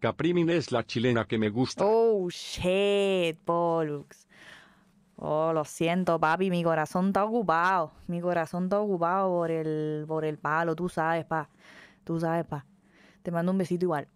Caprimin es la chilena que me gusta. Oh, shit, Pollux. Oh, lo siento, papi, mi corazón está ocupado. Mi corazón está ocupado por el, por el palo, tú sabes, pa. Tú sabes, pa. Te mando un besito igual.